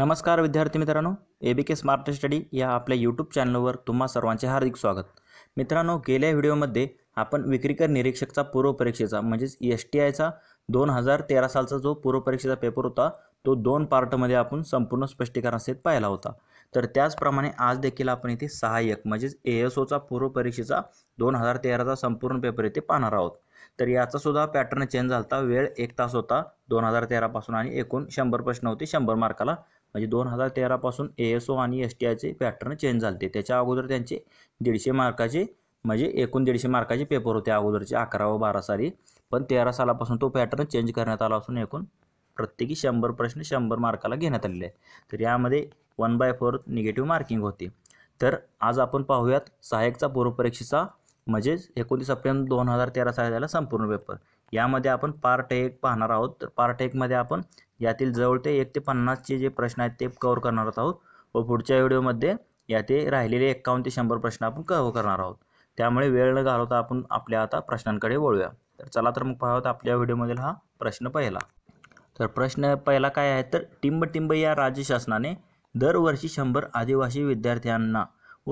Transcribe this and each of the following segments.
नमस्कार विद्यार्थी मित्रांनो ए बी के स्मार्ट स्टडी या आपल्या यूट्यूब चॅनलवर तुम्हा सर्वांचे हार्दिक स्वागत मित्रांनो गेल्या व्हिडिओमध्ये आपण विक्रीकर निरीक्षकचा पूर्वपरीक्षेचा म्हणजेच एस टी आयचा दोन हजार तेरा सालचा जो पूर्वपरीक्षेचा पेपर होता तो दोन पार्टमध्ये आपण संपूर्ण स्पष्टीकरणासहित पाहिला होता तर त्याचप्रमाणे आज देखील आपण इथे सहाय्यक म्हणजेच ए एस ओचा पूर्वपरीक्षेचा दोन हजार तेराचा संपूर्ण पेपर इथे पाहणार आहोत तर याचा सुद्धा पॅटर्न चेंज झाला होता वेळ एक तास होता दोन हजार तेरापासून आणि एकूण शंभर प्रश्न होते शंभर मार्काला म्हणजे दोन हजार तेरापासून ए एस ओ आणि एस टी आयचे पॅटर्न चेंज झाले ते त्याच्या अगोदर त्यांचे दीडशे मार्काचे म्हणजे एकूण दीडशे मार्काचे पेपर होते अगोदरचे अकरा व बारा साली पण तेरा सालापासून तो पॅटर्न चेंज करण्यात आला असून एकूण प्रत्येकी शंभर प्रश्न शंभर मार्काला घेण्यात आलेले आहे तर यामध्ये one by four negative marking होते तर आज आपण पाहूयात सहाय्यकचा पूर्वपरीक्षेचा म्हणजेच एकोणतीस सप्टेंबर दोन हजार तेरा साली झाला संपूर्ण पेपर यामध्ये आपण पार्ट एक पाहणार आहोत तर पार्ट एकमध्ये आपण यातील जवळ ते एक ते पन्नासचे जे प्रश्न आहेत ते कव्हर करणार आहोत व पुढच्या व्हिडिओमध्ये या ते राहिलेले एक्कावन्न ते शंभर प्रश्न आपण कव्हर करणार आहोत त्यामुळे वेळ न घालवता आपण आपल्या आता प्रश्नांकडे वळूया तर चला तर मग पाहत आपल्या व्हिडिओमधील हा प्रश्न पहिला तर प्रश्न पहिला काय आहे तर टिंबटिंब या राज्य शासनाने दरवर्षी शंभर आदिवासी विद्यार्थ्यांना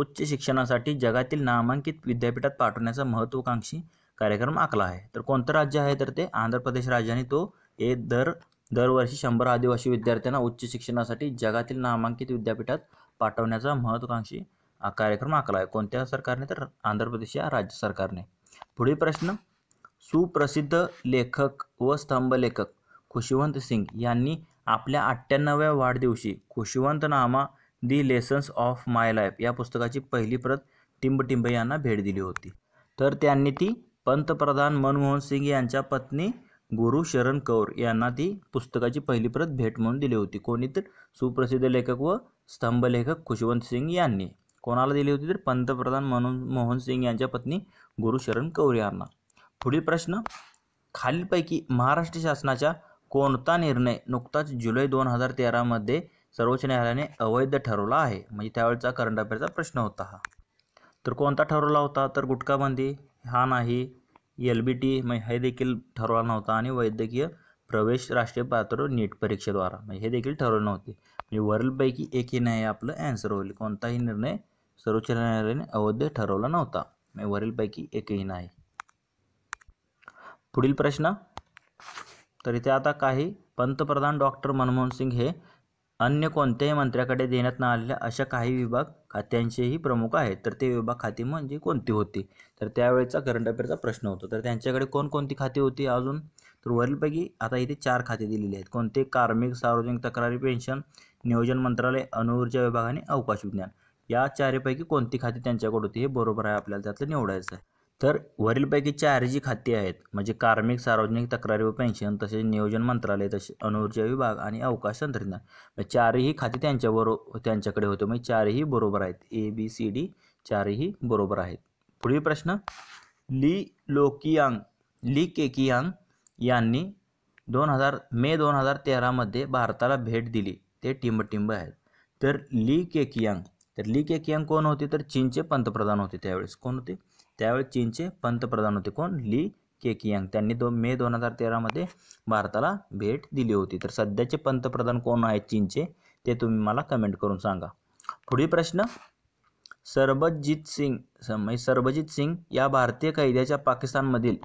उच्च शिक्षणासाठी जगातील नामांकित विद्यापीठात पाठवण्याचा महत्त्वाकांक्षी कार्यक्रम आखला आहे तर कोणतं राज्य आहे तर ते आंध्र प्रदेश राज्याने तो हे दर दरवर्षी शंभर आदिवासी विद्यार्थ्यांना उच्च शिक्षणासाठी जगातील नामांकित विद्यापीठात पाठवण्याचा महत्त्वाकांक्षी कार्यक्रम आखला आहे कोणत्या सरकारने तर आंध्र प्रदेश या राज्य सरकारने पुढील प्रश्न सुप्रसिद्ध लेखक व स्तंभलेखक खुशवंत सिंग यांनी आपल्या अठ्ठ्याण्णव्या वाढदिवशी Khushwantnama the lessons of my life या पुस्तकाची पहिली प्रत टिंबटिंब यांना भेट दिली होती तर त्यांनी ती पंतप्रधान मनमोहन सिंग यांच्या पत्नी गुरु शरण कौर यांना ती पुस्तकाची पहिली प्रत भेट म्हणून दिली होती कोणी तर सुप्रसिद्ध लेखक व स्तंभलेखक खुशवंत सिंग यांनी कोणाला दिली होती तर पंतप्रधान म्हणून मोहन सिंग यांच्या पत्नी गुरु शरण कौर यांना पुढील प्रश्न खालीलपैकी महाराष्ट्र शासनाचा कोणता निर्णय नुकताच जुलै दोन हजार तेरामध्ये सर्वोच्च न्यायालयाने अवैध ठरवला आहे म्हणजे त्यावेळेचा करंट अफेअरचा प्रश्न होता हा तर कोणता ठरवला होता तर गुटखाबंदी हा नाही एल बी टी मग म्हणजे हे देखील ठरवला नव्हता आणि वैद्यकीय प्रवेश राष्ट्रीय पात्र नीट परीक्षेद्वारा मग म्हणजे हे देखील ठरवले नव्हते म्हणजे वरीलपैकी एकही नाही आपलं ॲन्सर होईल कोणताही निर्णय सर्वोच्च न्यायालयाने अवैध ठरवला नव्हता म्हणजे वरीलपैकी एकही नाही पुढील प्रश्न तर इथे आता काही पंतप्रधान डॉक्टर मनमोहन सिंग हे अन्य कोणत्याही मंत्र्याकडे देण्यात न आलेल्या अशा काही विभाग खात्यांचेही प्रमुख आहेत तर ते विभाग खाते म्हणजे कोणती होती तर त्यावेळेचा करंट अफेअरचा प्रश्न होतो तर त्यांच्याकडे कोणकोणती खाती होती अजून तर वरीलपैकी आता इथे चार खाती दिलेली आहेत कोणते कार्मिक सार्वजनिक तक्रारी पेन्शन नियोजन मंत्रालय अणुऊर्जा विभाग आणि अवकाश विज्ञान या चारपैकी कोणती खाती त्यांच्याकडे होती हे बरोबर आहे आपल्याला त्यातलं निवडायचं आहे तर वरीलपैकी चार जी खाती आहेत म्हणजे कार्मिक सार्वजनिक तक्रारी व पेन्शन तसेच नियोजन मंत्रालय तसे अणुऊर्जा विभाग आणि अवकाश तंत्रज्ञान चारही खाती त्यांच्याबरो त्यांच्याकडे होते म्हणजे चारही बरोबर आहेत ए बी सी डी चारही बरोबर आहेत पुढील प्रश्न ली लोकियांग ली केकियांग यांनी दोन हजार मे दोन हजार तेरामध्ये भारताला भेट दिली ते टिंबटिंब आहेत तर ली केकियांग तर ली केकियांग कोण होते तर चीनचे पंतप्रधान होते त्यावेळेस कोण होते त्यावेळी चीनचे पंतप्रधान होते कोण ली केकियांग त्यांनी दो मे दोन हजार तेरामध्ये भारताला भेट दिली होती तर सध्याचे पंतप्रधान कोण आहेत चीनचे ते तुम्ही मला कमेंट करून सांगा पुढील प्रश्न सरबजित सिंग म्हणजे सरबजित सिंग या भारतीय कैद्याच्या पाकिस्तानमधील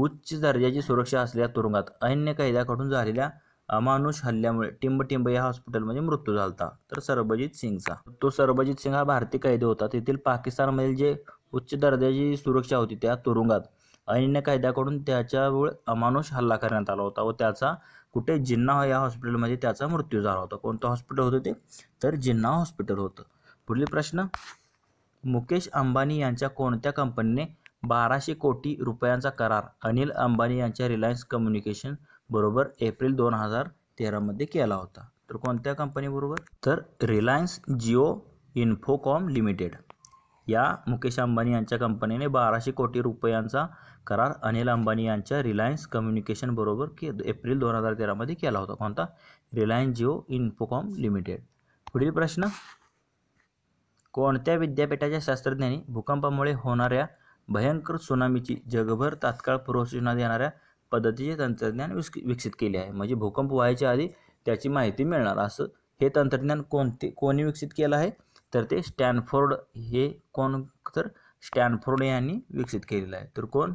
उच्च दर्जाची सुरक्षा असलेल्या तुरुंगात अन्य कैद्याकडून झालेल्या अमानुष हल्ल्यामुळे टिंबटिंब या हॉस्पिटलमध्ये मृत्यू झाला तर सरबजित सिंगचा तो सरबजित सिंग हा भारतीय कैदी होता तेथील पाकिस्तानमधील जे उच्च दर्जाची सुरक्षा होती त्या तुरुंगात अन्य कायद्याकडून त्याच्यावर अमानुष हल्ला करण्यात आला होता व त्याचा कुठे जिन्ना या हॉस्पिटलमध्ये त्याचा मृत्यू झाला होता कोणतं हॉस्पिटल होतं ते तर जिन्ना हॉस्पिटल होतं पुढील प्रश्न मुकेश अंबानी यांच्या कोणत्या कंपनीने बाराशे कोटी रुपयांचा करार अनिल अंबानी यांच्या रिलायन्स कम्युनिकेशन बरोबर एप्रिल दोन हजार तेरामध्ये केला होता तर कोणत्या कंपनीबरोबर तर रिलायन्स जिओ इन्फोकॉम लिमिटेड या मुकेश अंबानी यांच्या कंपनीने बाराशे कोटी रुपयांचा करार अनिल अंबानी यांच्या रिलायन्स कम्युनिकेशन बरोबर के एप्रिल दोन हजार तेरामध्ये केला होता कोणता रिलायन्स जिओ इन्फोकॉम लिमिटेड पुढील प्रश्न कोणत्या विद्यापीठाच्या शास्त्रज्ञांनी भूकंपामुळे होणाऱ्या भयंकर सुनामीची जगभर तात्काळ पूर्वसूचना देणाऱ्या पद्धतीचे तंत्रज्ञान विकसित केले आहे म्हणजे भूकंप व्हायच्या आधी त्याची माहिती मिळणार असं हे तंत्रज्ञान कोणते कोणी विकसित केलं आहे तर ते स्टॅनफोर्ड हे कोण तर स्टॅनफोर्ड यांनी विकसित केलेलं आहे तर कोण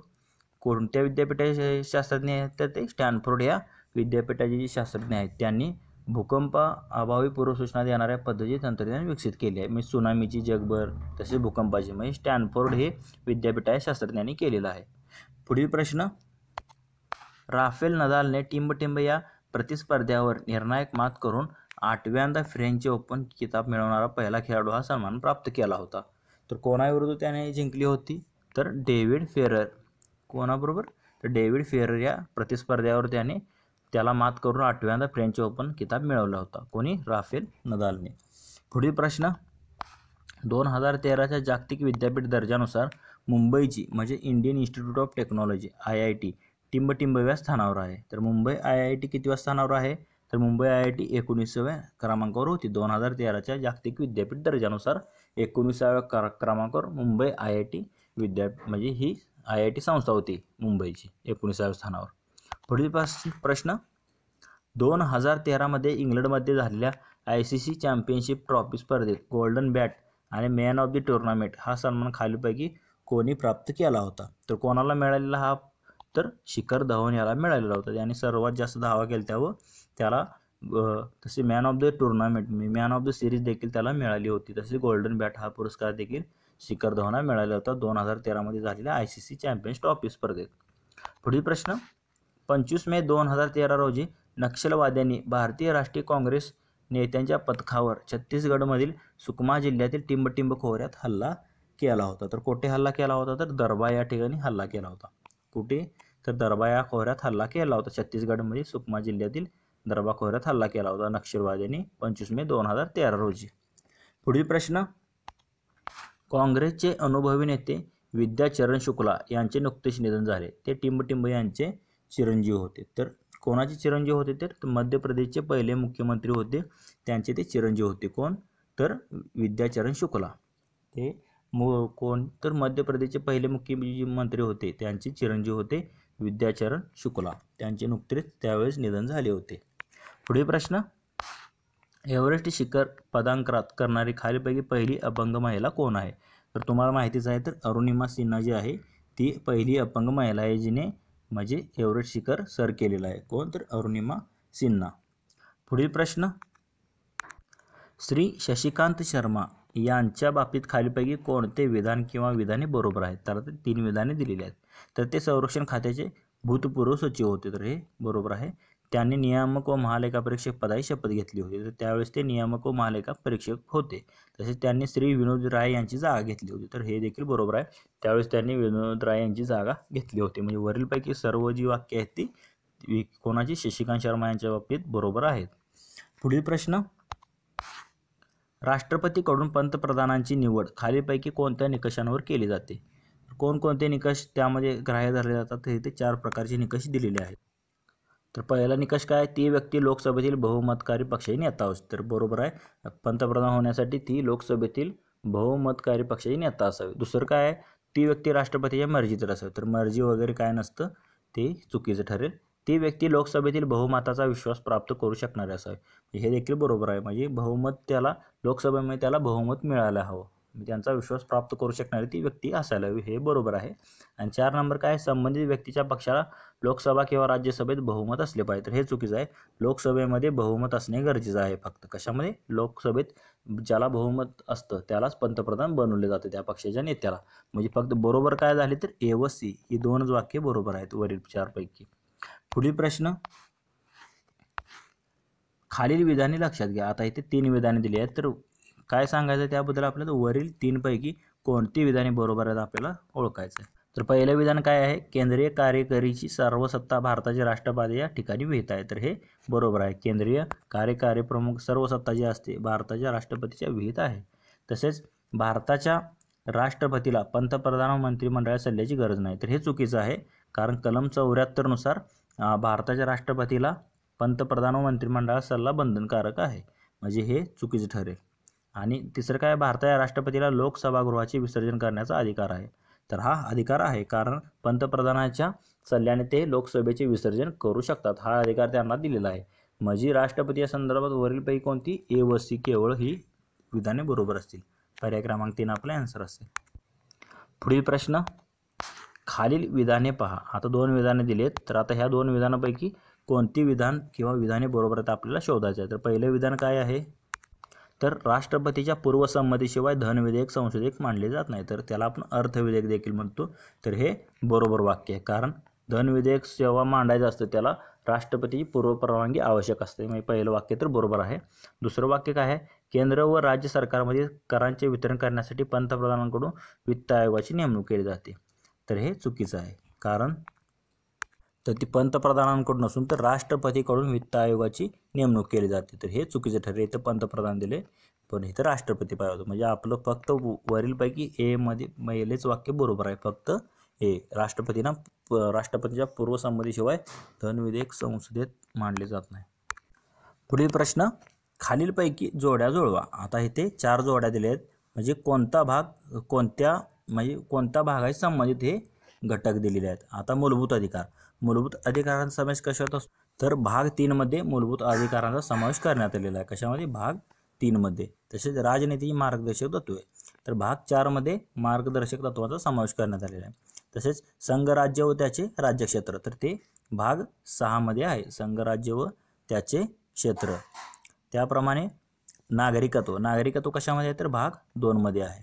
कोणत्या विद्यापीठाचे शास्त्रज्ञ आहेत तर ते स्टॅनफोर्ड या विद्यापीठाचे जे शास्त्रज्ञ आहेत त्यांनी भूकंपा अभावी पूर्वसूचना देणाऱ्या पद्धती तंत्रज्ञान विकसित केले आहे म्हणजे सुनामीची जगभर तसेच भूकंपाची म्हणजे स्टॅनफोर्ड हे विद्यापीठाच्या शास्त्रज्ञांनी केलेलं आहे पुढील प्रश्न राफेल नदालने टिंबटिंब या प्रतिस्पर्ध्यावर निर्णायक मात करून आठव्यांदा फ्रेंच ओपन किताब मिळवणारा पहिला खेळाडू हा सन्मान प्राप्त केला होता तर कोणाविरुद्ध त्याने जिंकली होती तर डेव्हिड फेरर कोणाबरोबर तर डेव्हिड फेरर या प्रतिस्पर्ध्यावर त्याने त्याला मात करून आठव्यांदा फ्रेंच ओपन किताब मिळवला होता कोणी राफेल नदालने पुढील प्रश्न दोन हजार तेराच्या जागतिक विद्यापीठ दर्जानुसार मुंबईची म्हणजे Indian Institute of Technology I I T टिंबटिंबव्या स्थानावर आहे तर मुंबई आय आय टी कितव्या स्थानावर आहे तर मुंबई आय आय टी एकोणीसाव्या क्रमांकावर होती दोन हजार तेराच्या जागतिक विद्यापीठ दर्जानुसार एकोणीसाव्या क्र क्रमांकावर मुंबई आय आय टी विद्या म्हणजे ही आय आय टी संस्था होती मुंबईची एकोणीसाव्या स्थानावर पुढील प्रश्न दोन हजार तेरामध्ये इंग्लंडमध्ये झालेल्या I C C championship trophy स्पर्धेत गोल्डन बॅट आणि मॅन ऑफ द टुर्नामेंट हा सन्मान खालीपैकी कोणी प्राप्त केला होता तर कोणाला मिळालेला हा तर शिखर धवन याला मिळालेला होता त्याने सर्वात जास्त धावा केल्या व त्याला तसे man of the tournament man of the series देखील त्याला मिळाली होती तसे गोल्डन बॅट हा पुरस्कार देखील शिखर धवनला मिळाला होता दोन हजार तेरामध्ये झालेल्या I C C champions trophy स्पर्धेत पुढील प्रश्न पंचवीस मे दोन हजार तेरा रोजी नक्षलवाद्यांनी भारतीय राष्ट्रीय काँग्रेस नेत्यांच्या पथकावर छत्तीसगडमधील सुकमा जिल्ह्यातील टिंबटिंब खोऱ्यात हल्ला केला होता तर कोठे हल्ला केला होता तर दरबा या ठिकाणी हल्ला केला होता कुठे तर दरबा या खोऱ्यात हल्ला केला होता छत्तीसगडमधील सुकमा जिल्ह्यातील दरबा खोऱ्यात हल्ला केला होता नक्षलवाद्यांनी पंचवीस मे दोन हजार तेरा रोजी पुढील प्रश्न काँग्रेसचे अनुभवी नेते विद्याचरण शुक्ला यांचे नुकतेच निधन झाले ते टिंबटिंब यांचे चिरंजीव होते तर कोणाचे चिरंजीव होते तर मध्य प्रदेशचे पहिले मुख्यमंत्री होते त्यांचे ते चिरंजीव होते कोण तर विद्याचरण शुक्ला ते मु कोण तर मध्य प्रदेशचे पहिले मुख्यमंत्री होते त्यांचे चिरंजीव होते विद्याचरण शुक्ला त्यांचे नुकतेच त्यावेळेस निधन झाले होते पुढे प्रश्न एव्हरेस्ट शिखर पदांकरात करणारी खालीपैकी पहिली अपंग महिला कोण आहे तर तुम्हाला माहितीच आहे तर अरुणिमा सिन्हा जी आहे ती पहिली अपंग महिला आहे जिने म्हणजे एव्हरेस्ट शिखर सर केलेलं आहे कोण तर अरुणिमा सिन्हा पुढील प्रश्न श्री शशिकांत शर्मा यांच्या बाबतीत खालीपैकी कोणते विधान किंवा विधाने बरोबर आहेत तर ते तीन विधाने दिलेली आहेत तर ते संरक्षण खात्याचे भूतपूर्व सचिव होते तर हे बरोबर आहे त्यांनी नियामक व महालेखा परीक्षक पदाची शपथ घेतली होती तर त्यावेळेस ते नियामक व महालेखा परीक्षक होते तसेच त्यांनी श्री विनोद राय यांची जागा घेतली होती तर हे देखील बरोबर आहे त्यावेळेस त्यांनी विनोद राय यांची जागा घेतली होती म्हणजे वरीलपैकी सर्व जी वाक्य आहेत ती कोणाची शशिकांत शर्मा यांच्या बाबतीत बरोबर आहेत पुढील प्रश्न राष्ट्रपतीकडून पंतप्रधानांची निवड खालीलपैकी कोणत्या निकषांवर केली जाते कोणकोणते निकष त्यामध्ये ग्राह्य धरले जातात हे ते चार प्रकारचे निकष दिलेले आहेत तर पहिला निकष काय ती व्यक्ती लोकसभेतील बहुमतकारी पक्षाची नेता असते तर बरोबर आहे पंतप्रधान होण्यासाठी ती लोकसभेतील बहुमतकारी पक्षाची नेता असावी दुसरं काय आहे ती व्यक्ती राष्ट्रपतीच्या मर्जी तर असावी तर मर्जी वगैरे काय नसतं ते चुकीचं ठरेल ती व्यक्ती लोकसभेतील बहुमताचा विश्वास प्राप्त करू शकणारे असावे हे देखील बरोबर आहे म्हणजे बहुमत त्याला लोकसभेमध्ये त्याला बहुमत मिळायला हवं त्यांचा विश्वास प्राप्त करू शकणारी ती व्यक्ती असायला हवी हे बरोबर आहे आणि चार नंबर काय संबंधित व्यक्तीच्या पक्षाला लोकसभा किंवा राज्यसभेत बहुमत असले पाहिजे तर हे चुकीचं आहे लोकसभेमध्ये बहुमत असणे गरजेचं आहे फक्त कशामध्ये लोकसभेत ज्याला बहुमत असतं त्यालाच पंतप्रधान बनवले जाते त्या पक्षाच्या नेत्याला म्हणजे फक्त बरोबर काय झाले तर ए व सी ही दोनच वाक्य बरोबर आहेत वरील चारपैकी पुढील प्रश्न खालील विधाने लक्षात घ्या आता इथे तीन विधाने दिली आहेत तर काय सांगायचं त्याबद्दल आपल्याला वरील तीनपैकी कोणती विधाने बरोबर आहेत आपल्याला ओळखायचं आहे तर पहिलं विधान काय आहे केंद्रीय कार्यकारीची सर्वसत्ता भारताचे राष्ट्रपती या ठिकाणी विहित आहे तर हे बरोबर आहे केंद्रीय कार्यकारी प्रमुख सर्वसत्ता जी असते भारताच्या राष्ट्रपतीच्या विहित आहे तसेच भारताच्या राष्ट्रपतीला पंतप्रधान मंत्रिमंडळाच्या सल्ल्याची गरज नाही तर हे चुकीचं आहे कारण कलम चौऱ्याहत्तरनुसार भारताच्या राष्ट्रपतीला पंतप्रधान मंत्रिमंडळाचा सल्ला बंधनकारक आहे म्हणजे हे चुकीचं ठरेल आणि तिसरं काय भारताच्या राष्ट्रपतीला लोकसभागृहाचे विसर्जन करण्याचा अधिकार आहे तर हा अधिकार आहे कारण पंतप्रधानाच्या सल्ल्याने ते लोकसभेचे विसर्जन करू शकतात हा अधिकार त्यांना दिलेला आहे माझी राष्ट्रपती या संदर्भात वरीलपैकी कोणती ए व सी केवळ ही विधाने बरोबर असतील पर्याय क्रमांक तीन आपला आन्सर असेल पुढील प्रश्न खालील विधाने पहा आता दोन विधाने दिलेत तर आता ह्या दोन विधानापैकी कोणती विधान किंवा विधाने बरोबर आहेत आपल्याला शोधायचं आहे तर पहिलं विधान काय आहे तर राष्ट्रपतीच्या पूर्वसंमतीशिवाय धनविधेयक विधेयक मांडले जात नाही तर त्याला आपण अर्थविधेयक देखील म्हणतो तर हे बरोबर वाक्य आहे कारण धनविधेयक जेव्हा मांडायचं असतं त्याला राष्ट्रपतीची पूर्वपरवानगी आवश्यक असते म्हणजे पहिलं वाक्य तर बरोबर आहे दुसरं वाक्य काय आहे केंद्र व राज्य सरकारमध्ये करांचे वितरण करण्यासाठी पंतप्रधानांकडून वित्त आयोगाची नेमणूक केली जाते तर हे चुकीचं आहे कारण तर ती पंतप्रधानांकडून असून तर राष्ट्रपतीकडून वित्त आयोगाची नेमणूक केली जाते तर हे चुकीचं ठरले इथं पंतप्रधान दिले पण इथं राष्ट्रपती पाहिजे होतं म्हणजे आपलं फक्त वरीलपैकी एमध्ये महिलेच वाक्य बरोबर आहे फक्त हे राष्ट्रपतींना राष्ट्रपतीच्या पूर्वसंमतीशिवाय धन विधेयक संसदेत मांडले जात नाही पुढील प्रश्न खालीलपैकी जोड्या जुळवा आता इथे चार जोड्या दिल्या आहेत म्हणजे कोणता भाग कोणत्या म्हणजे कोणत्या भागाशी संबंधित हे घटक दिलेले आहेत आता मूलभूत अधिकार मूलभूत अधिकारांचा समावेश कशात असतो तर भाग तीनमध्ये मूलभूत अधिकारांचा समावेश करण्यात आलेला आहे कशामध्ये भाग तीनमध्ये तसेच राजनीती मार्गदर्शक तत्वे तर भाग चारमध्ये मार्गदर्शक तत्वाचा समावेश करण्यात आलेला आहे तसेच संघराज्य व त्याचे राज्यक्षेत्र तर ते भाग सहामध्ये आहे संघराज्य व त्याचे क्षेत्र त्याप्रमाणे नागरिकत्व नागरिकत्व कशामध्ये आहे तर भाग दोनमध्ये आहे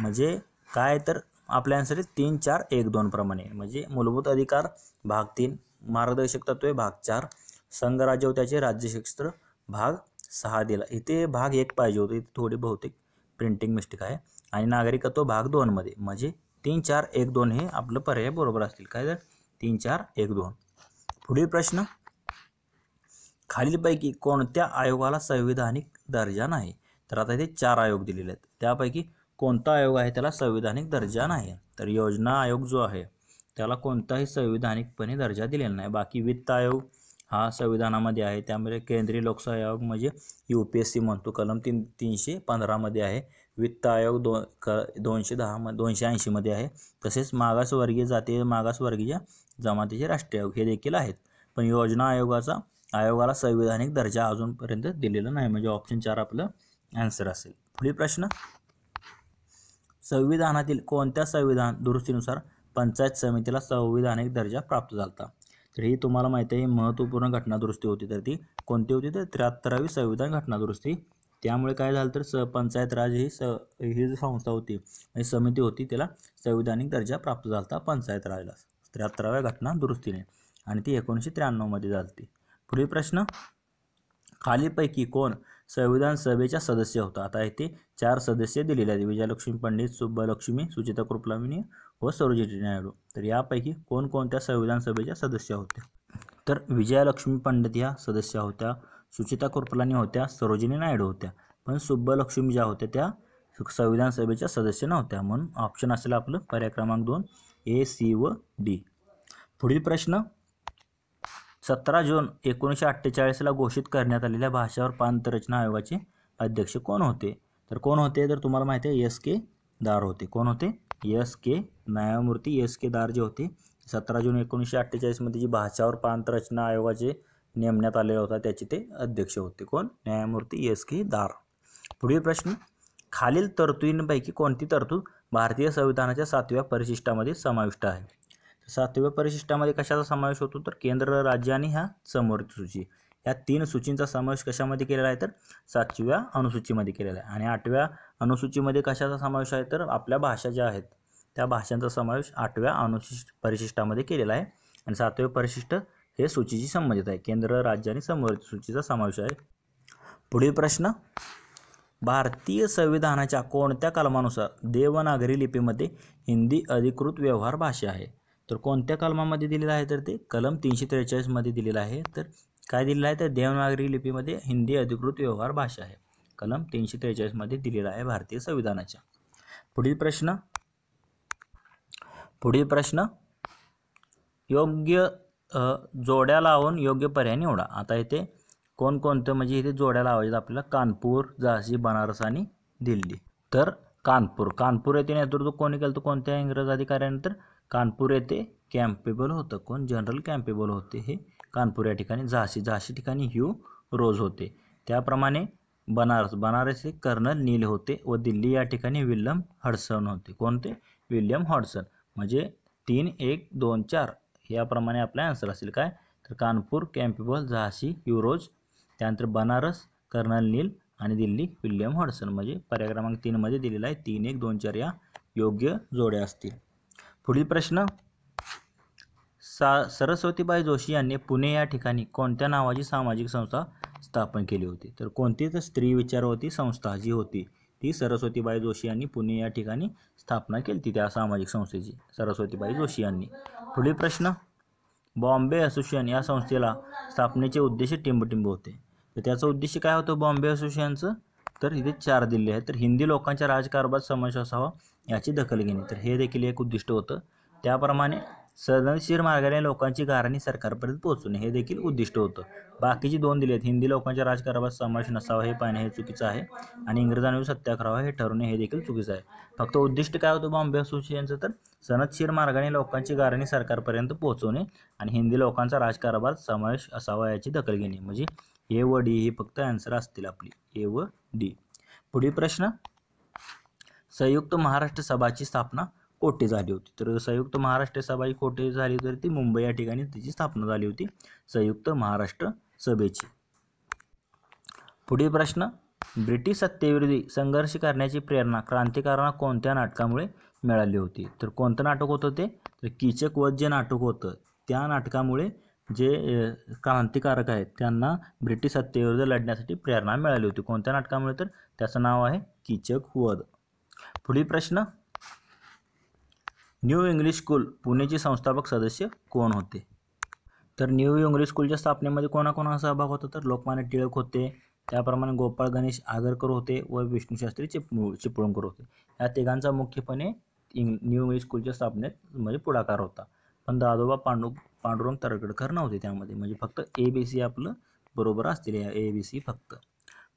म्हणजे काय तर आपले आन्सर आहे तीन चार एक दोन प्रमाणे म्हणजे मूलभूत अधिकार भाग तीन मार्गदर्शक तत्वे भाग चार संघ राज्य त्याचे राज्यशास्त्र भाग सहा दिला इथे भाग एक पाहिजे होते इथे थोडी बहुतेक प्रिंटिंग मिस्टेक आहे आणि नागरिकत्व भाग दोनमध्ये म्हणजे तीन चार एक दोन हे आपलं पर्याय बरोबर असतील काय तर तीन चार एक दोन पुढील प्रश्न खालीलपैकी कोणत्या आयोगाला संविधानिक दर्जा नाही तर आता इथे चार आयोग दिलेले आहेत त्यापैकी कोणता आयोग आहे त्याला संविधानिक दर्जा नाही तर योजना आयोग जो आहे त्याला कोणताही संविधानिकपणे दर्जा दिलेला नाही बाकी वित्त आयोग हा संविधानामध्ये आहे त्यामध्ये केंद्रीय लोकसेवा आयोग म्हणजे यू पी एस सी म्हणतो कलम तीन तीनशे पंधरामध्ये आहे वित्त आयोग दो क दोनशे दहा दोनशे ऐंशीमध्ये आहे तसेच मागासवर्गीय जाती मागासवर्गीय जमातीचे राष्ट्रीय आयोग हे देखील आहेत पण योजना आयोगाचा आयोगाला संविधानिक दर्जा अजूनपर्यंत दिलेला नाही म्हणजे ऑप्शन चार आपलं ॲन्सर असेल पुढील प्रश्न संविधानातील कोणत्या संविधान दुरुस्तीनुसार पंचायत समितीला संविधानिक दर्जा प्राप्त झाला तर ही तुम्हाला माहिती आहे ही महत्त्वपूर्ण घटनादुरुस्ती होती तर ती कोणती होती तर त्र्याहत्तरावी संविधान घटनादुरुस्ती त्यामुळे काय झालं तर स पंचायत राज ही स ही जी संस्था होती म्हणजे समिती होती त्याला संविधानिक दर्जा प्राप्त झाला होता पंचायत राजला त्र्याहत्तराव्या घटना दुरुस्तीने आणि ती एकोणीसशे त्र्याण्णवमध्ये झाली होती पुढील प्रश्न खालीपैकी कोण संविधान सभेच्या सदस्य होता आता येथे चार सदस्य दिलेले आहेत विजयालक्ष्मी पंडित सुब्बलक्ष्मी सुचिता कृपलामिनी व सरोजिनी नायडू तर यापैकी कोणकोणत्या संविधान सभेच्या सदस्य होत्या तर विजयालक्ष्मी पंडित ह्या सदस्य होत्या सुचिता कृपलानी होत्या सरोजिनी नायडू होत्या पण सुब्बलक्ष्मी ज्या होत्या त्या संविधान सभेच्या सदस्य नव्हत्या म्हणून ऑप्शन असेल आपलं पर्याय क्रमांक दोन ए सी व डी पुढील प्रश्न सतरा जून एकोणीसशे अठ्ठेचाळीसला घोषित करण्यात आलेल्या भाषावर पांतरचना आयोगाचे अध्यक्ष कोण होते तर कोण होते तर तुम्हाला माहिती आहे एस के दार होते कोण होते एस के न्यायमूर्ती एस के दार जे होते सतरा जून एकोणीसशे अठ्ठेचाळीसमध्ये जी भाषावर पांतरचना आयोगाचे नेमण्यात आलेला होता त्याचे ते अध्यक्ष होते कोण न्यायमूर्ती एस के दार पुढील प्रश्न खालील तरतुदींपैकी कोणती तरतूद भारतीय संविधानाच्या सातव्या परिशिष्टामध्ये समाविष्ट आहे सातव्या परिशिष्टामध्ये कशाचा समावेश होतो तर केंद्र राज्य आणि ह्या समोरित सूची या तीन सूचींचा समावेश कशामध्ये केलेला आहे तर सातव्या अनुसूचीमध्ये केलेला आहे आणि आठव्या अनुसूचीमध्ये कशाचा समावेश आहे तर आपल्या भाषा ज्या आहेत त्या भाषांचा समावेश आठव्या अनुसूच परिशिष्टामध्ये केलेला आहे आणि सातवे परिशिष्ट हे सूचीशी संबंधित आहे केंद्र राज्य आणि समवर्ती सूचीचा समावेश आहे पुढील प्रश्न भारतीय संविधानाच्या कोणत्या कलमानुसार देवनागरी लिपीमध्ये हिंदी अधिकृत व्यवहार भाषा आहे तर कोणत्या कलमामध्ये दिलेलं आहे तर ते कलम तीनशे त्रेचाळीसमध्ये दिलेलं आहे तर काय दिलेलं आहे तर देवनागरी लिपीमध्ये हिंदी अधिकृत व्यवहार भाषा आहे कलम तीनशे त्रेचाळीसमध्ये दिलेला आहे भारतीय संविधानाच्या पुढील प्रश्न पुढील प्रश्न योग्य जोड्या लावून योग्य पर्याय निवडा आता इथे कोणकोणतं म्हणजे इथे जोड्या लावायचे आपल्याला कानपूर झाशी बनारस आणि दिल्ली तर कानपूर कानपूर येथे नेतृत्व कोणी केलं तर कोणत्या इंग्रज अधिकाऱ्यानंतर कानपूर येथे कॅम्पेबल होतं कोण जनरल कॅम्पेबल होते हे कानपूर या ठिकाणी झाशी झाशी ठिकाणी ह्यू रोज होते त्याप्रमाणे बनारस बनारस हे कर्नल नील होते व दिल्ली या ठिकाणी विल्यम हडसन होते कोणते विल्यम हॉडसन म्हणजे तीन एक दोन चार याप्रमाणे आपला आन्सर असेल काय तर कानपूर कॅम्पेबल झाशी रोज त्यानंतर बनारस कर्नल नील आणि दिल्ली विल्यम हॉडसन म्हणजे पर्याय क्रमांक तीनमध्ये दिलेला आहे तीन एक दोन चार या योग्य जोड्या असतील पुढील प्रश्न सा सरस्वतीबाई जोशी यांनी पुणे या ठिकाणी कोणत्या नावाची सामाजिक संस्था स्थापन केली होती तर कोणती तर स्त्री विचारवती संस्था जी होती ती सरस्वतीबाई जोशी यांनी पुणे या ठिकाणी स्थापना केली ती त्या सामाजिक संस्थेची सरस्वतीबाई जोशी यांनी पुढील प्रश्न बॉम्बे असोसिएशन या संस्थेला स्थापनेचे उद्देश टिंबटिंब होते तर त्याचा उद्देश काय होतो बॉम्बे असोसिएशनचं तर इथे चार दिले आहेत तर हिंदी लोकांच्या राजकारभात समावेश असावा याची दखल घेणे तर हे देखील एक उद्दिष्ट होतं त्याप्रमाणे सदनशीर मार्गाने लोकांची गारणी सरकारपर्यंत पोहोचवणे हे देखील उद्दिष्ट होतं बाकीची दोन दिले आहेत हिंदी लोकांच्या राजकारणात समावेश नसावा हे पाहणे हे चुकीचं आहे आणि इंग्रजांवर सत्याग्रह हे ठरवणे हे देखील चुकीचं आहे फक्त उद्दिष्ट काय होतं बॉम्बे असोसिएशनचं तर सनदशीर मार्गाने लोकांची गारणी सरकारपर्यंत पोहोचवणे आणि हिंदी लोकांचा राजकारणात समावेश असावा याची दखल घेणे म्हणजे ए व डी ही फक्त आन्सर असतील आपली ए व डी पुढील प्रश्न संयुक्त महाराष्ट्र सभाची स्थापना कोठे झाली होती तर संयुक्त महाराष्ट्र सभा ही कोठे झाली तर ती मुंबई या ठिकाणी तिची स्थापना झाली होती संयुक्त महाराष्ट्र सभेची पुढील प्रश्न ब्रिटिश सत्तेविरोधी संघर्ष करण्याची प्रेरणा क्रांतिकारांना कोणत्या नाटकामुळे मिळाली होती तर कोणतं नाटक होतं ते तर किचक वध जे नाटक होतं त्या नाटकामुळे जे क्रांतिकारक आहेत त्यांना ब्रिटिश सत्तेविरुद्ध लढण्यासाठी प्रेरणा मिळाली होती कोणत्या नाटकामुळे तर त्याचं नाव आहे किचक वध पुढील प्रश्न न्यू इंग्लिश स्कूल पुणेचे संस्थापक सदस्य कोण होते तर न्यू इंग्लिश स्कूलच्या स्थापनेमध्ये कोणाकोणा सहभाग होता तर लोकमान्य टिळक होते त्याप्रमाणे गोपाळ गणेश आगरकर होते व विष्णूशास्त्री चिपळू चिपळूणकर होते या तिघांचा मुख्यपणे इंग न्यू इंग्लिश स्कूलच्या स्थापनेत म्हणजे पुढाकार होता पण दादोबा पांडू पांडुरंग तरगडकर नव्हते त्यामध्ये म्हणजे फक्त ए बी सी आपलं बरोबर असतील ए बी सी फक्त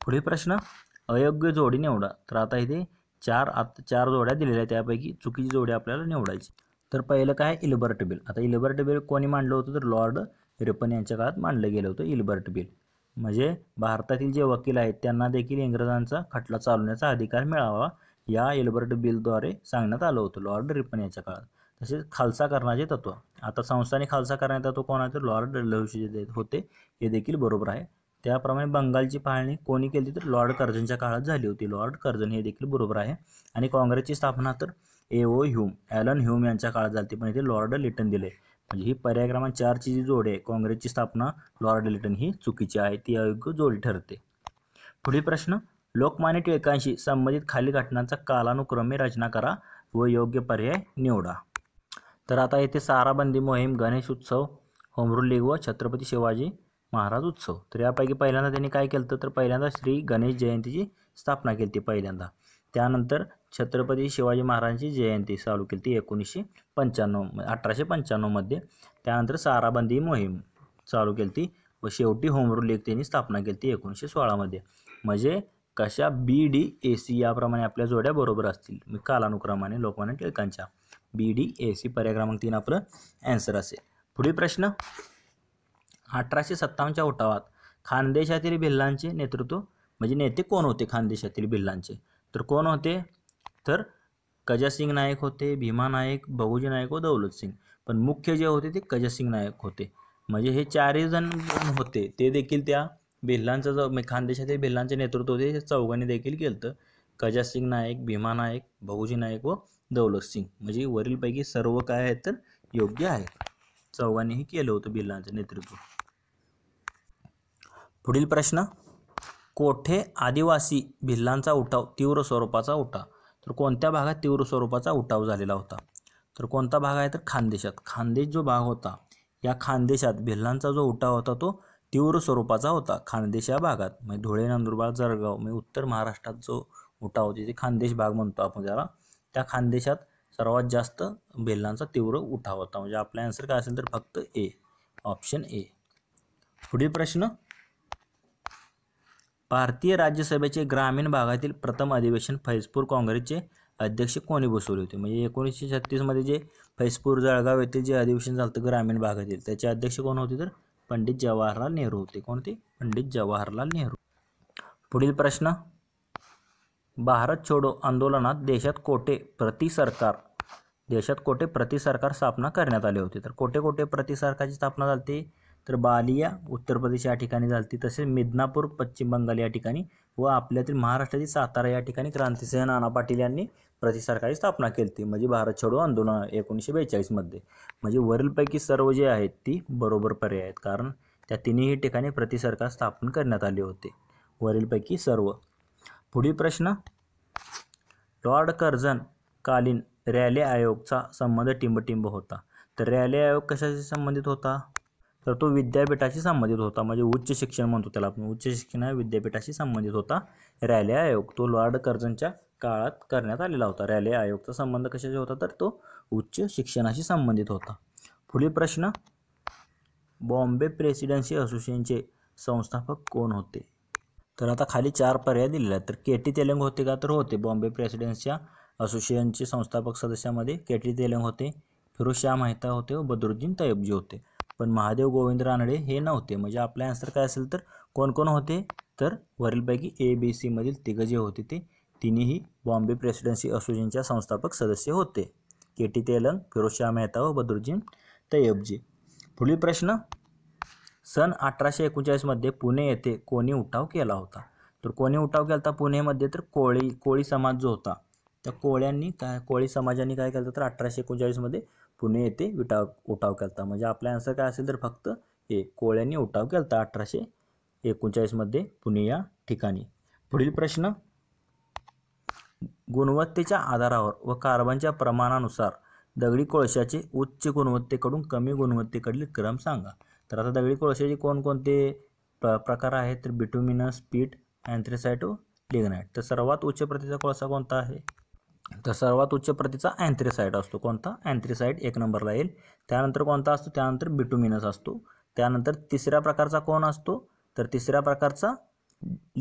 पुढील प्रश्न अयोग्य जोडी निवडा तर आता इथे चार आत चार जोड्या दिलेल्या आहेत त्यापैकी चुकीची जोडी आपल्याला निवडायची तर पहिलं काय इल्बर्ट बिल आता इल्बर्ट बिल कोणी मांडलं होतं तर लॉर्ड रिपन यांच्या काळात मांडलं गेलं होतं इल्बर्ट बिल म्हणजे भारतातील जे वकील आहेत त्यांना देखील इंग्रजांचा खटला चालवण्याचा अधिकार मिळावा या इल्बर्ट बिलद्वारे सांगण्यात आलं होतं लॉर्ड रिपन यांच्या काळात तसेच खालसा करण्याचे तत्व आता संस्थाने खालसा करण्यात तत्व कोणाचे लॉर्ड लहुशी होते हे देखील बरोबर आहे त्याप्रमाणे बंगालची पाहणी कोणी केली तर लॉर्ड कर्जनच्या काळात झाली होती लॉर्ड कर्जन हे देखील बरोबर आहे आणि काँग्रेसची स्थापना तर A O Hume Allan Hume यांच्या काळात झाली पण इथे लॉर्ड लिटन दिले म्हणजे ही पर्याय क्रमांक चारची जी जोड आहे काँग्रेसची स्थापना लॉर्ड लिटन ही चुकीची आहे ती अयोग्य जोडी ठरते पुढील प्रश्न लोकमान्य टिळकांशी संबंधित खाली घटनांचा कालानुक्रमे रचना करा व योग्य पर्याय निवडा तर आता येथे साराबंदी मोहीम गणेश उत्सव होमरूल लीग व छत्रपती शिवाजी महाराज उत्सव तर यापैकी पहिल्यांदा त्यांनी काय केलं तर पहिल्यांदा श्री गणेश जयंतीची स्थापना केली ती पहिल्यांदा त्यानंतर छत्रपती शिवाजी महाराजांची जयंती चालू केली ती एकोणीसशे पंच्याण्णव अठराशे पंच्याण्णवमध्ये त्यानंतर साराबंदी मोहीम चालू केली ती व शेवटी होम रूल लीग त्यांनी स्थापना केली ती एकोणीसशे सोळामध्ये म्हणजे कशा बी डी ए सी याप्रमाणे आपल्या जोड्या बरोबर असतील कालानुक्रमाने लोकमान्य टिळकांच्या बी डी ए सी पर्याय क्रमांक तीन आपलं ॲन्सर असेल पुढील प्रश्न अठराशे सत्तावन्नच्या उठावात खानदेशातील भिल्लांचे नेतृत्व म्हणजे नेते कोण होते खानदेशातील भिल्लांचे तर कोण होते तर कजासिंग नायक होते भीमा नायक बहुजी नायक व दौलत सिंग पण मुख्य जे होते ते कजासिंग नायक होते म्हणजे हे चारही जण होते ते देखील त्या भिल्लांचं जो म्हणजे खानदेशातील भिल्लांचे नेतृत्व होते हे चौघांनी देखील केलं कजासिंग नायक भीमा नायक बहुजी नायक व दौलत सिंग म्हणजे वरीलपैकी सर्व काय आहेत तर योग्य आहे चौघांनीही केलं होतं भिल्लांचं नेतृत्व पुढील प्रश्न कोठे आदिवासी भिल्लांचा उठाव तीव्र स्वरूपाचा उठाव तर कोणत्या भागात तीव्र स्वरूपाचा उठाव झालेला होता तर कोणता भाग आहे तर खानदेशात खानदेश जो भाग होता या खानदेशात भिल्लांचा जो उठाव होता तो तीव्र स्वरूपाचा होता खानदेश या भागात म्हणजे धुळे नंदुरबार जळगाव म्हणजे उत्तर महाराष्ट्रात जो उठाव होते जे खानदेश भाग म्हणतो आपण ज्याला त्या खानदेशात सर्वात जास्त भिल्लांचा तीव्र उठाव होता म्हणजे आपला आन्सर काय असेल तर फक्त ए ऑप्शन ए पुढील प्रश्न भारतीय राज्यसभेचे ग्रामीण भागातील प्रथम अधिवेशन फैजपूर काँग्रेसचे अध्यक्ष कोणी बसवले होते म्हणजे एकोणीसशे छत्तीसमध्ये जे फैजपूर जळगाव येथील जे अधिवेशन झालं होतं ग्रामीण भागातील त्याचे अध्यक्ष कोण होते तर पंडित जवाहरलाल नेहरू होते कोणते पंडित जवाहरलाल नेहरू पुढील प्रश्न भारत छोडो आंदोलनात देशात कोटे प्रति सरकार देशात कोटे प्रति सरकार स्थापना करण्यात आले होते तर कोटे कोटे प्रति सरकारची स्थापना झाली तर बालिया उत्तर प्रदेश या ठिकाणी झाली तसेच मिदनापूर पश्चिम बंगाल या ठिकाणी व आपल्यातील महाराष्ट्रातील सातारा या ठिकाणी क्रांतिसिंह नाना पाटील यांनी प्रतिसरकारी स्थापना केली होती म्हणजे भारत छोडो आंदोलन एकोणीसशे बेचाळीसमध्ये म्हणजे वरीलपैकी सर्व जे आहेत ती बरोबर पर्याय आहेत कारण त्या तिन्ही ठिकाणी प्रतिसरकार स्थापन करण्यात आले होते वरीलपैकी सर्व पुढील प्रश्न लॉर्ड कर्जन कालीन रॅले आयोगचा संबंध टिंबटिंब होता तर रॅले आयोग कशाशी संबंधित होता तर तो विद्यापीठाशी संबंधित होता म्हणजे उच्च शिक्षण म्हणतो त्याला आपण उच्च शिक्षण हा विद्यापीठाशी संबंधित होता रॅले आयोग तो लॉर्ड कर्जनच्या काळात करण्यात आलेला होता रॅले आयोगचा संबंध कशाशी होता तर तो उच्च शिक्षणाशी संबंधित होता पुढील प्रश्न बॉम्बे प्रेसिडेन्सी असोसिएशनचे संस्थापक कोण होते तर आता खाली चार पर्याय दिलेले आहेत तर के टी तेलंग होते का तर होते बॉम्बे प्रेसिडेन्सीच्या असोसिएशनचे संस्थापक सदस्यामध्ये के टी तेलंग होते शाह मेहता होते व बदरुद्दीन तैयबजी होते पण महादेव गोविंद रानडे हे नव्हते म्हणजे आपला आन्सर काय असेल तर कोण कोण होते तर वरीलपैकी ए बी सीमधील तिघं जे होते ते तिन्ही बॉम्बे प्रेसिडेन्सी असोसिएशनच्या संस्थापक सदस्य होते के टी तेलंग फिरोजशाह मेहता व बदरुद्दीन तैयबजी पुढील प्रश्न सन अठराशे एकोणचाळीसमध्ये पुणे येथे कोणी उठाव केला होता तर कोणी उठाव केला होता पुणेमध्ये तर कोळी कोळी समाज जो होता त्या कोळ्यांनी काय कोळी समाजाने काय केलं तर अठराशे एकोणचाळीसमध्ये पुणे येथे विटाव उठाव केला म्हणजे आपला आन्सर काय असेल तर फक्त ए कोळ्यांनी उठाव होता अठराशे एकोणचाळीसमध्ये पुणे या ठिकाणी पुढील प्रश्न गुणवत्तेच्या आधारावर व कार्बनच्या प्रमाणानुसार दगडी कोळशाचे उच्च गुणवत्तेकडून कमी गुणवत्तेकडील क्रम सांगा तर आता दगडी कोळशाचे कोणकोणते प प्रकार आहेत तर बिटुमिनस पीठ अँथ्रेसायटो लिग्नाईट तर सर्वात उच्च प्रतीचा कोळसा कोणता आहे तर सर्वात उच्च प्रतीचा अँथ्रेसाईट असतो कोणता अँथ्रेसाईट एक नंबरला येईल त्यानंतर कोणता असतो त्यानंतर बिटुमिनस असतो त्यानंतर तिसऱ्या प्रकारचा कोण असतो तर तिसऱ्या प्रकारचा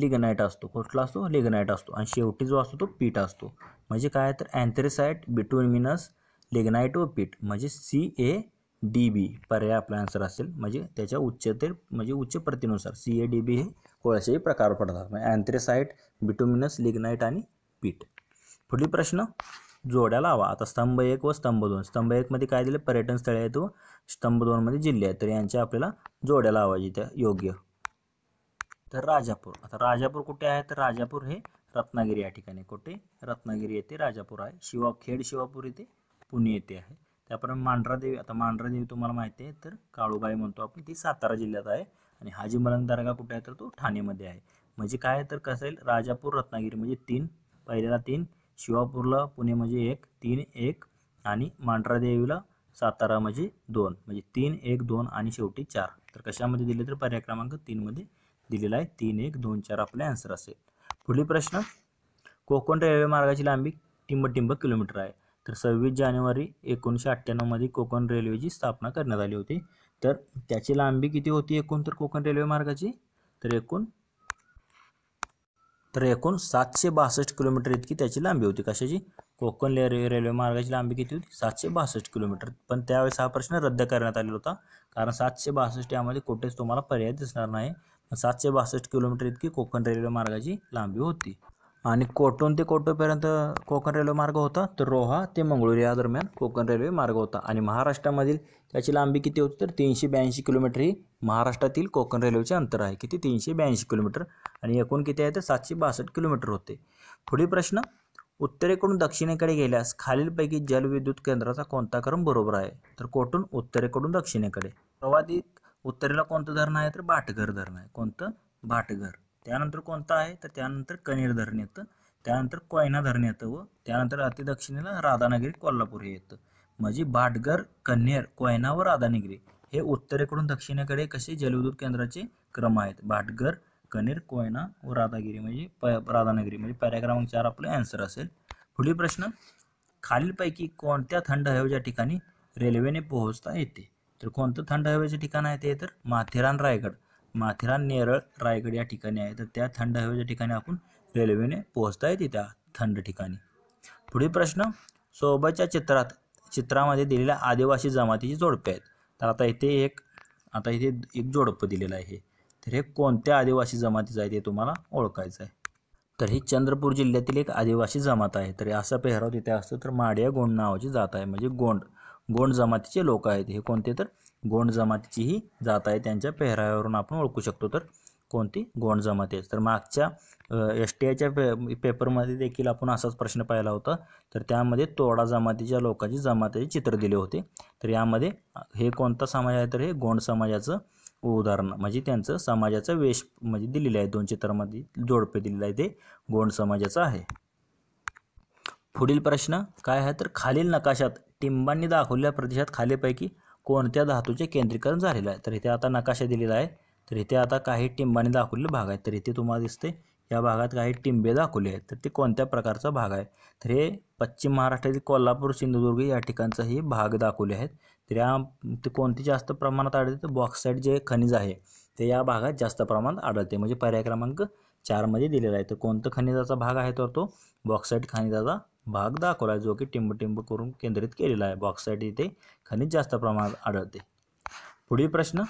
लिगनाईट असतो कुठला असतो लिगनाईट असतो आणि शेवटी जो असतो तो पीठ असतो म्हणजे काय तर अँथ्रेसाईट बिटुमिनस लिग्नाईट व पीठ म्हणजे सी ए डी बी पर्याय आपला आन्सर असेल म्हणजे त्याच्या उच्चतेर म्हणजे उच्च प्रतीनुसार सी ए डी बी हे कोळशाही प्रकार पडतात म्हणजे अँथ्रेसाईट बिटुमिनस लिग्नाईट आणि पीठ पुढील प्रश्न जोड्या लावा आता स्तंभ एक व स्तंभ दोन स्तंभ एकमध्ये काय दिले पर्यटन स्थळे आहेत व स्तंभ मध्ये जिल्हे आहेत तर यांच्या आपल्याला जोड्या हवा जिथे योग्य तर राजापूर आता राजापूर कुठे आहे तर राजापूर हे रत्नागिरी या ठिकाणी कुठे रत्नागिरी येथे राजापूर आहे शिवा खेड शिवापूर येथे पुणे येथे आहे त्याप्रमाणे मांढरादेवी आता देवी तुम्हाला माहिती आहे तर काळूबाई म्हणतो आपण ती सातारा जिल्ह्यात आहे आणि हाजी मलंग दर्गा कुठे आहे तर तो ठाणेमध्ये आहे म्हणजे काय तर कसं येईल राजापूर रत्नागिरी म्हणजे तीन पहिल्याला तीन शिवापूरला पुणे म्हणजे एक तीन एक आणि मांढरादेवीला सातारा म्हणजे दोन म्हणजे तीन एक दोन आणि शेवटी चार तर कशामध्ये दिले तर पर्याय क्रमांक तीनमध्ये दिलेला आहे तीन एक दोन चार आपले आन्सर असेल पुढील प्रश्न कोकण रेल्वे मार्गाची लांबी टिंबटिंब किलोमीटर आहे तर सव्वीस जानेवारी एकोणीसशे अठ्ठ्याण्णवमध्ये कोकण रेल्वेची स्थापना करण्यात आली होती तर त्याची लांबी किती होती एकूण तर कोकण रेल्वे मार्गाची तर एकूण तर एकूण सातशे बासष्ट किलोमीटर इतकी त्याची लांबी होती कशाची कोकण रेल्वे रेल्वे मार्गाची लांबी किती होती सातशे बासष्ट किलोमीटर पण त्यावेळेस हा प्रश्न रद्द करण्यात आलेला होता कारण सातशे बासष्ट यामध्ये कुठेच तुम्हाला पर्याय दिसणार नाही सातशे बासष्ट किलोमीटर इतकी कोकण रेल्वे मार्गाची लांबी होती आणि कोटून ते कोटोपर्यंत कोकण रेल्वे मार्ग होता तर रोहा ते मंगळूर या दरम्यान कोकण रेल्वे मार्ग होता आणि महाराष्ट्रामधील त्याची लांबी किती होती तर तीनशे ब्याऐंशी किलोमीटर ही महाराष्ट्रातील कोकण रेल्वेचे अंतर आहे किती तीनशे ब्याऐंशी किलोमीटर आणि एकूण किती आहे तर सातशे बासष्ट किलोमीटर होते पुढील प्रश्न उत्तरेकडून दक्षिणेकडे गेल्यास खालीलपैकी जलविद्युत केंद्राचा कोणता क्रम बरोबर आहे तर कोटून उत्तरेकडून दक्षिणेकडे सर्वाधिक उत्तरेला कोणतं धरण आहे तर बाटघर धरण आहे कोणतं बाटघर त्यानंतर कोणता आहे तर त्यानंतर कणेर धरण येतं त्यानंतर कोयना धरण येतं व त्यानंतर अतिदक्षिणेला राधानगरी कोल्हापूर हे येतं म्हणजे भाटघर कन्हेर कोयना व राधानगरी हे उत्तरेकडून दक्षिणेकडे कसे जलविद्युत केंद्राचे क्रम आहेत भाटघर कनेर कोयना व राधागिरी म्हणजे प राधानगरी म्हणजे पॅराग्रामांक चार आपलं ॲन्सर असेल पुढील प्रश्न खालीलपैकी कोणत्या थंड हवेच्या ठिकाणी रेल्वेने पोहोचता येते तर कोणतं थंड हवेचे ठिकाण आहे ते तर माथेरान रायगड माथेरान नेरळ रायगड या ठिकाणी आहे तर त्या थंड हवेच्या ठिकाणी आपण रेल्वेने पोहोचता येते त्या थंड ठिकाणी पुढील प्रश्न सोबतच्या चित्रात चित्रामध्ये दिलेल्या आदिवासी जमातीची जोडपे आहेत तर आता इथे एक आता इथे एक जोडपं दिलेलं आहे तर हे कोणत्या आदिवासी जमातीचं आहे ते तुम्हाला ओळखायचं आहे तर ही चंद्रपूर जिल्ह्यातील एक आदिवासी जमात आहे तर असा पेहराव तिथे असतो तर माडिया गोंड नावाची जात आहे म्हणजे गोंड गोंड जमातीचे लोक आहेत हे कोणते तर गोंड जमातीची ही जात आहे त्यांच्या पेहराव्यावरून आपण ओळखू शकतो तर कोणती गोंड जमाती आहे तर मागच्या एस टी आयच्या पे पेपरमध्ये देखील आपण असाच प्रश्न पाहिला होता तर त्यामध्ये तोडा जमातीच्या लोकांची जमातीचे चित्र दिले होते तर यामध्ये हे कोणता समाज आहे तर हे गोंड समाजाचं उदाहरण म्हणजे त्यांचं समाजाचा वेश म्हणजे दिलेलं आहे दोन चित्रामध्ये जोडपे दिलेलं आहे ते गोंड समाजाचं आहे पुढील प्रश्न काय आहे तर खालील नकाशात टिंबांनी दाखवलेल्या प्रदेशात खालीपैकी कोणत्या धातूचे केंद्रीकरण झालेलं आहे तर इथे आता नकाशा दिलेला आहे तर इथे आता काही टिंबाने दाखवलेले भाग आहेत तर इथे तुम्हाला दिसते या भागात काही टिंबे दाखवले आहेत तर ते कोणत्या प्रकारचा भाग आहे तर हे पश्चिम महाराष्ट्रातील कोल्हापूर सिंधुदुर्ग या ठिकाणचाही भाग दाखवले आहेत तर या ते कोणते जास्त प्रमाणात आढळते तर बॉक्साईट जे खनिज आहे ते या भागात जास्त प्रमाणात आढळते म्हणजे पर्याय क्रमांक चारमध्ये दिलेला आहे तर कोणतं खनिजाचा भाग आहे तर तो बॉक्साईट खनिजाचा भाग दाखवला आहे जो की टिंबटिंब करून केंद्रित केलेला आहे बॉक्साईट इथे खनिज जास्त प्रमाणात आढळते पुढील प्रश्न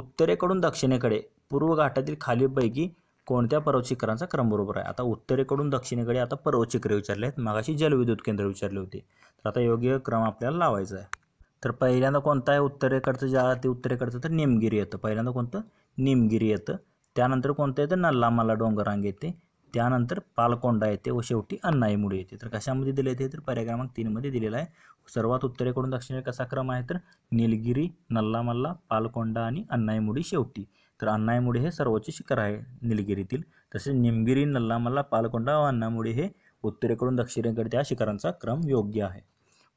उत्तरेकडून दक्षिणेकडे पूर्व घाटातील खालीपैकी कोणत्या पर्वत शिखरांचा क्रम बरोबर आहे आता उत्तरेकडून दक्षिणेकडे आता पर्वत विचारले आहेत मागाशी जलविद्युत केंद्र विचारले होते तर आता योग्य क्रम आपल्याला लावायचा आहे तर पहिल्यांदा कोणता आहे उत्तरेकडचं ज्या ते उत्तरेकडचं तर निमगिरी येतं पहिल्यांदा कोणतं निमगिरी येतं त्यानंतर कोणतं येतं नल्लामाला डोंगरांग येते त्यानंतर पालकोंडा येते व शेवटी अण्णाईमुळे येते तर कशामध्ये दिले ते तर पर्याय क्रमांक तीनमध्ये दिलेला आहे सर्वात उत्तरेकडून दक्षिणेकडे कसा क्रम आहे तर निलगिरी नल्लामल्ला पालकोंडा आणि अण्णाईमुडी शेवटी तर अण्णाईमुळे हे सर्वोच्च शिखर आहे निलगिरीतील तसेच निमगिरी नल्लामल्ला पालकोंडा व अण्णामुळे हे उत्तरेकडून दक्षिणेकडे त्या शिखरांचा क्रम योग्य आहे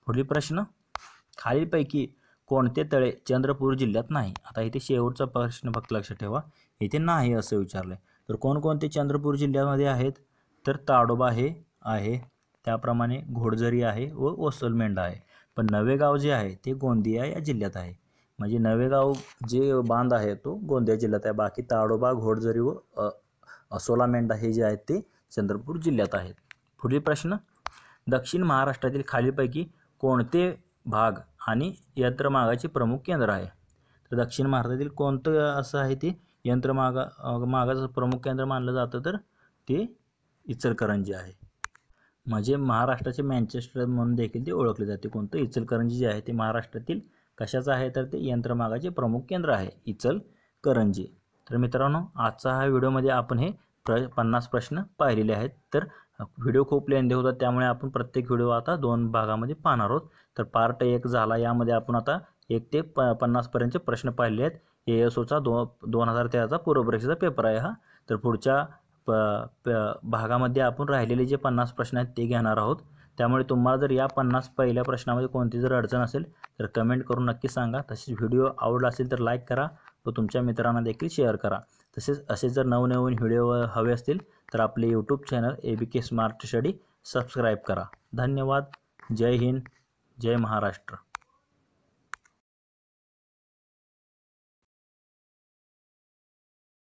पुढील प्रश्न खालीलपैकी कोणते तळे चंद्रपूर जिल्ह्यात नाही आता इथे शेवटचा प्रश्न फक्त लक्षात ठेवा इथे नाही असं विचारलं आहे तर कोणकोणते चंद्रपूर जिल्ह्यामध्ये आहेत तर ताडोबा हे आहे त्याप्रमाणे घोडझरी आहे व ओसलमेंढा आहे पण नवेगाव जे आहे ते गोंदिया या जिल्ह्यात आहे म्हणजे नवेगाव जे बांध आहे तो गोंदिया जिल्ह्यात आहे बाकी ताडोबा घोडझरी व असोला मेंढा हे जे आहेत ते चंद्रपूर जिल्ह्यात आहेत पुढील प्रश्न दक्षिण महाराष्ट्रातील खालीपैकी कोणते भाग आणि यंत्रमागाचे प्रमुख केंद्र आहे तर दक्षिण महाराष्ट्रातील कोणतं असं आहे ते यंत्रमागा मागाचं प्रमुख केंद्र मानलं जातं तर ते इचलकरंजी आहे म्हणजे महाराष्ट्राचे मॅनचेस्टर म्हणून देखील ते ओळखले जाते कोणतं इचलकरंजी जे आहे ते महाराष्ट्रातील कशाचं आहे तर ते यंत्रमागाचे प्रमुख केंद्र आहे इचलकरंजी तर मित्रांनो आजचा हा व्हिडिओमध्ये आपण हे प्र पन्नास प्रश्न पाहिलेले आहेत तर व्हिडिओ खूप लेंदे होता त्यामुळे आपण प्रत्येक व्हिडिओ आता दोन भागामध्ये पाहणार आहोत तर पार्ट एक झाला यामध्ये आपण आता एक ते प पन्नासपर्यंतचे प्रश्न पाहिले आहेत ए एस ओचा दो दोन हजार तेराचा पूर्वपरीक्षेचा पेपर आहे हा तर पुढच्या प प भागामध्ये आपण राहिलेले जे पन्नास प्रश्न आहेत ते घेणार आहोत त्यामुळे तुम्हाला जर या पन्नास पहिल्या प्रश्नामध्ये कोणती जर अडचण असेल तर कमेंट करून नक्की सांगा तसेच व्हिडिओ आवडला असेल तर लाईक करा व तुमच्या मित्रांना देखील शेअर करा तसेच असे जर नवनवीन व्हिडिओ हवे असतील तर आपले YouTube channel A B K smart study subscribe करा धन्यवाद जय हिंद जय महाराष्ट्र